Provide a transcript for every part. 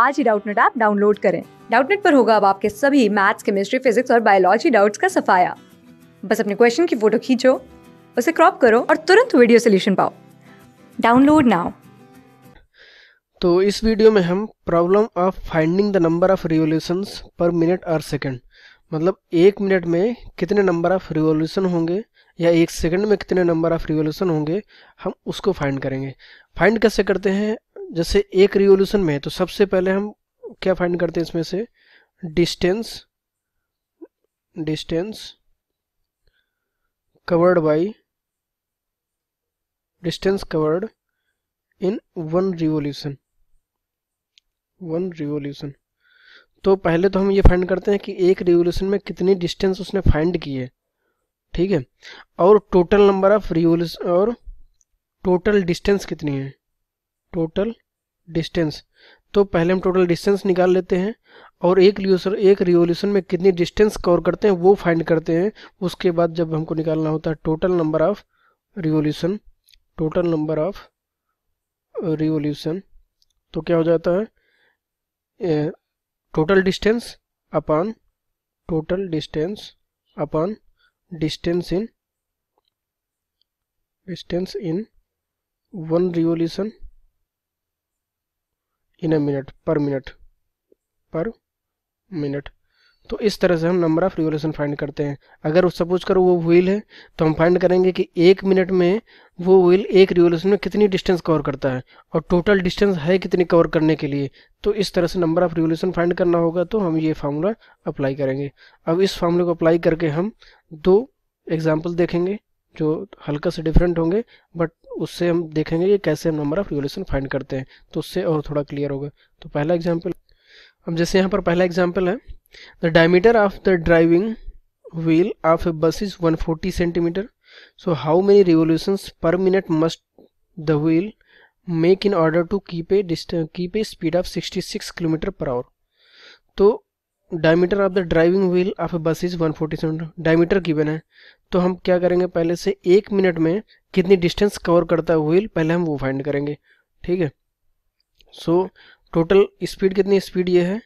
आज ही Doubtnut app download करें डाउटनेट पर होगा अब आपके सभी मैथ्स केमिस्ट्री फिजिक्स और बायोलॉजी डाउट्स का सफाया बस अपने क्वेश्चन की फोटो खींचो उसे क्रॉप करो और तुरंत वीडियो सोल्यूशन पाओ डाउनलोड नाउ तो इस वीडियो में हम problem of finding the number of revolution per minute और सेकेंड मतलब एक मिनट में कितने नंबर ऑफ रिवोल्यूशन होंगे या एक सेकंड में कितने नंबर ऑफ रिवोल्यूशन होंगे हम उसको फाइंड करेंगे फाइंड कैसे करते हैं जैसे एक रिवोल्यूशन में तो सबसे पहले हम क्या फाइंड करते हैं इसमें से distance distance covered by distance covered in one revolution one revolution तो पहले तो हम ये फाइंड करते हैं कि एक रिवोल्यूशन में कितनी डिस्टेंस उसने फाइंड की है ठीक है और टोटल नंबर ऑफ रिवोल्यूशन और टोटल डिस्टेंस कितनी है टोटल डिस्टेंस तो पहले हम टोटल डिस्टेंस निकाल लेते हैं और एक रिवोल्यूशन एक रिवोल्यूशन में कितनी डिस्टेंस कवर करते हैं वो फाइंड करते हैं उसके बाद जब हमको निकालना होता है total number of revolution total number of revolution तो क्या हो जाता है total distance upon total distance upon distance in distance in one revolution in a minute per minute per minute तो इस तरह से हम नंबर ऑफ रिवोल्यूशन फाइंड करते हैं अगर सपोज करो वो व्हील है तो हम फाइंड करेंगे कि एक मिनट में वो व्हील एक रिवोल्यूशन में कितनी डिस्टेंस कवर करता है और टोटल डिस्टेंस है कितनी कवर करने के लिए तो इस तरह से नंबर ऑफ रिवोल्यूशन फाइंड करना होगा तो हम ये फार्मूला अप्लाई करेंगे अब इस फार्मूले को अप्लाई करके हम दो एग्जाम्पल देखेंगे जो हल्का से डिफरेंट होंगे बट उससे हम देखेंगे कि कैसे हम नंबर ऑफ रिवोल्यूशन फाइंड करते हैं तो उससे और थोड़ा क्लियर होगा तो पहला एग्जांपल हम जैसे यहाँ पर पहला एग्जाम्पल है the diameter of the driving wheel of a bus is one forty centimetre so how many revolution per minute must the wheel make in order to keep a dist keep a speed of sixty kilometre per hour तो diameter of the driving wheel of a bus is 147 diameter given है तो हम क्या करेंगे पहले से एक minute में कितनी डिस्टेंस कवर करता है व्हील पहले हम वो फाइंड करेंगे ठीक है सो टोटल स्पीड कितनी स्पीड ये है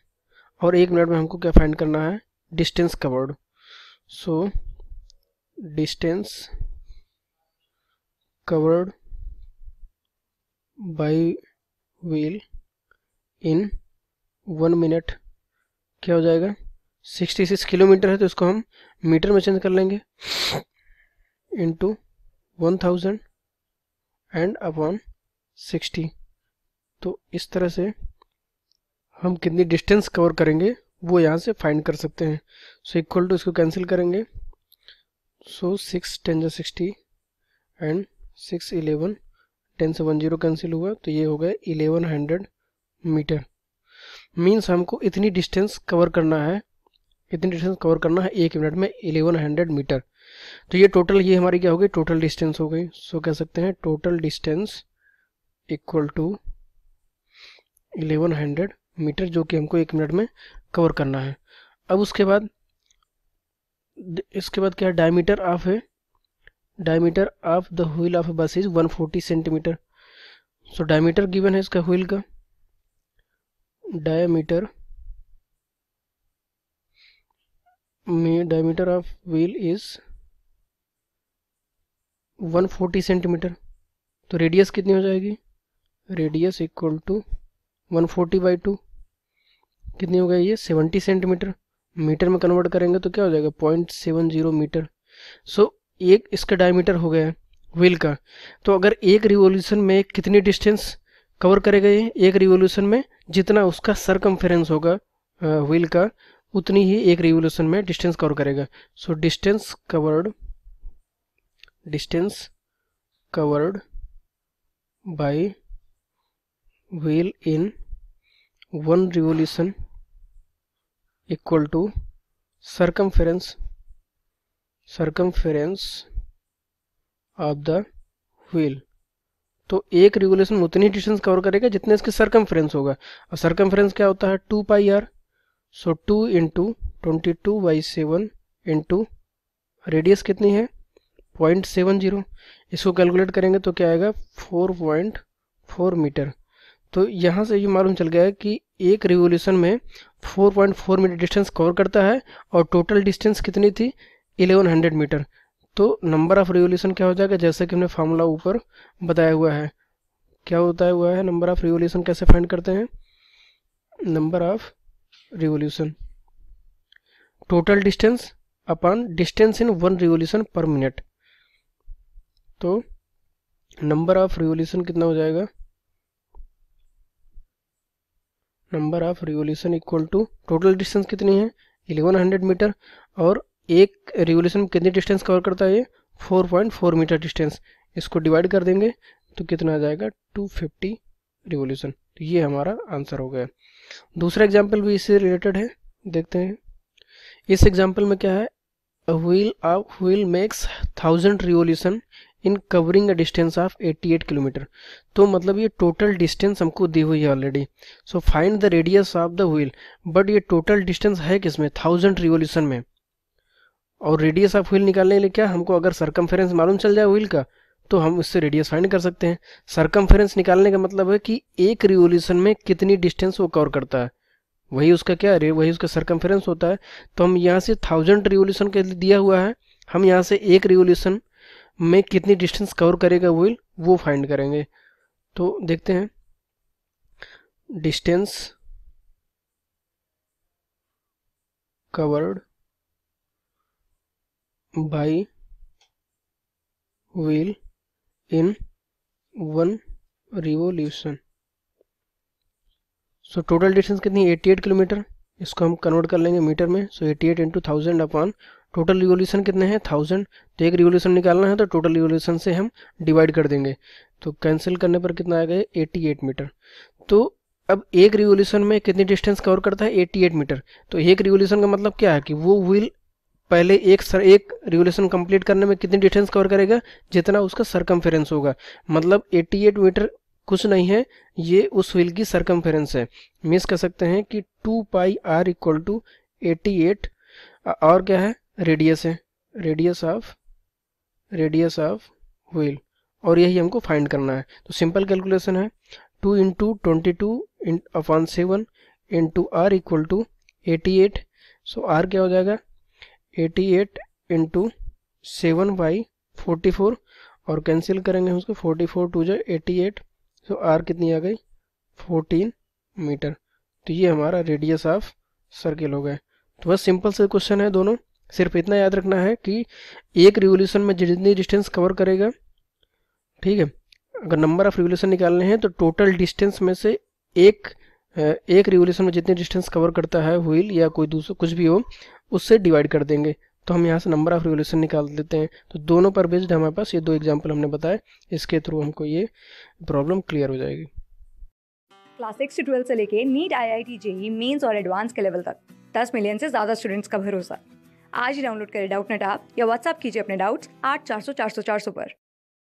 और एक मिनट में हमको क्या फाइंड करना है distance covered so distance covered by wheel in one minute क्या हो जाएगा 66 किलोमीटर है तो इसको हम मीटर में चेंज कर लेंगे into one thousand and upon sixty तो इस तरह से हम कितनी डिस्टेंस कवर करेंगे वो यहाँ से फाइंड कर सकते हैं सो इक्वल टू इसको कैंसिल करेंगे सो सिक्स टेन जो sixty and six eleven ten से वन जीरो कैंसिल हुआ तो ये हो गया इलेवन हंड्रेड मीटर मीन्स हमको इतनी डिस्टेंस कवर करना है इतनी डिस्टेंस कवर करना है एक मिनट में एलेवन हंड्रेड मीटर तो ये टोटल ये हमारी क्या हो गई टोटल डिस्टेंस हो गई सो कह सकते हैं total distance equal to eleven hundred metre जो कि हमको एक मिनट में कवर करना है अब उसके बाद इसके बाद क्या है डायमीटर ऑफ है diameter of the wheel of bus is 140 centimetre so diameter given है इसका व्हील का diameter diameter of wheel is 140 centimetre तो रेडियस कितनी हो जाएगी radius equal to 140 forty by two कितनी हो गई ये 70 सेंटीमीटर मीटर में कन्वर्ट करेंगे तो क्या हो जाएगा point seven zero metre so so, एक इसका डायमीटर हो गया है व्हील का तो अगर एक रिवोल्यूशन में कितनी डिस्टेंस कवर करेगा ये एक रिवोल्यूशन में जितना उसका सरकम होगा व्हील का उतनी ही एक रिवोल्यूशन में डिस्टेंस कवर करेगा so distance covered distance covered by wheel in one revolution equal to circumference circumference of the wheel तो एक रेगुलेशन उतनी डिस्टेंस कवर करेगा जितने इसके सरकमफ्रेंस होगा और सरकमफ्रेंस क्या होता है two pi R so two into twenty two by seven into radius कितनी है पॉइंट सेवन जीरो इसको कैलकुलेट करेंगे तो क्या आएगा फोर पॉइंट फोर मीटर तो यहाँ से ये मालूम चल गया है कि एक रिवोल्यूशन में four point four metre distance cover करता है और टोटल डिस्टेंस कितनी थी 1100 मीटर तो नंबर ऑफ रिवोल्यूशन क्या हो जाएगा जैसे कि हमने फार्मूला ऊपर बताया हुआ है क्या होता है हुआ है नंबर ऑफ रिवोल्यूशन कैसे फाइंड करते हैं number of revolution total distance upon distance in one revolution per minute तो नंबर ऑफ रिवोल्यूशन कितना हो जाएगा number of revolution equal to total distance कितनी है 1100 मीटर और एक रिवोल्यूशन में कितनी डिस्टेंस कवर करता है ये 4.4 मीटर डिस्टेंस इसको डिवाइड कर देंगे तो कितना आ जाएगा 250 फिफ्टी रिवोल्यूशन तो ये हमारा आंसर हो गया दूसरा एग्जाम्पल भी इससे रिलेटेड है देखते हैं इस एग्जाम्पल में क्या है wheel of wheel makes thousand revolution in covering a distance of 88 kilometre तो मतलब ये टोटल डिस्टेंस हमको दी हुई है already so find the radius of the wheel but ये टोटल डिस्टेंस है किसमें थाउजेंड रिवोल्यूशन में और रेडियस ऑफ व्हील निकालने के लिए क्या हमको अगर सरकमफेरेंस मालूम चल जाए व्हील का तो हम उससे रेडियस फाइंड कर सकते हैं सरकमफेरेंस निकालने का मतलब है कि एक रिवोल्यूशन में कितनी डिस्टेंस वो कवर करता है वही उसका क्या है वही उसका सरकम होता है तो हम यहाँ से थाउजेंड रिवोल्यूशन के लिए दिया हुआ है हम यहाँ से एक रिवोल्यूशन में कितनी डिस्टेंस कवर करेगा व्हील वो फाइंड करेंगे तो देखते हैं distance covered by wheel in one revolution so total distance कितनी 88 किलोमीटर इसको हम कन्वर्ट कर लेंगे मीटर में so eighty 88 eight into thousand upon total revolution कितने हैं थाउजेंड तो एक रिवोल्यूशन निकालना है तो टोटल रिवोल्यूशन से हम डिवाइड कर देंगे तो कैंसिल करने पर कितना आ गया 88 मीटर तो अब एक रिवोल्यूशन में कितनी डिस्टेंस कवर करता है 88 मीटर तो एक रिवोल्यूशन का मतलब क्या है कि वो व्हील पहले एक सर एक रेगुलेशन कंप्लीट करने में कितनी डिस्टेंस कवर करेगा जितना उसका सरकमफेरेंस होगा मतलब 88 मीटर कुछ नहीं है ये उस व्हील की सरकमफेरेंस है मिस कह सकते हैं कि two pi R equal to eighty और क्या है रेडियस है radius of radius of wheel और यही हमको फाइंड करना है तो सिंपल कैलकुलेशन है two into twenty two upon seven into R equal to eighty eight so R क्या हो जाएगा eighty eight into seven by forty four और कैंसिल करेंगे हम उसको फोर्टी फोर टू जो एटी एट सो आर कितनी आ गई फोर्टीन मीटर तो ये हमारा रेडियस ऑफ सर्किल हो गया तो बस सिंपल से क्वेश्चन है दोनों सिर्फ इतना याद रखना है कि एक रिवोल्यूशन में जितनी डिस्टेंस कवर करेगा ठीक है अगर नंबर ऑफ रिवोल्यूशन निकालने हैं तो टोटल डिस्टेंस में से एक एक रिवोल्यूशन में जितनी डिस्टेंस कवर करता है व्हील या कोई दूसरा कुछ भी हो उससे डिवाइड कर देंगे तो हम यहाँ से नंबर ऑफ रिवोल्यूशन निकाल देते हैं तो दोनों पर बेस्ड हमारे पास ये दो एग्जाम्पल हमने बताए इसके थ्रू हमको ये प्रॉब्लम क्लियर हो जाएगी क्लास सिक्स से ट्वेल्थ से लेके NEET I I T JEE mains और एडवांस के लेवल तक दस मिलियन से ज़्यादा स्टूडेंट्स का भरोसा आज ही डाउनलोड करें डाउट नेट आप या व्हाट्सअप कीजिए अपने डाउट्स आठ चार सौ चार सौ चार सौ पर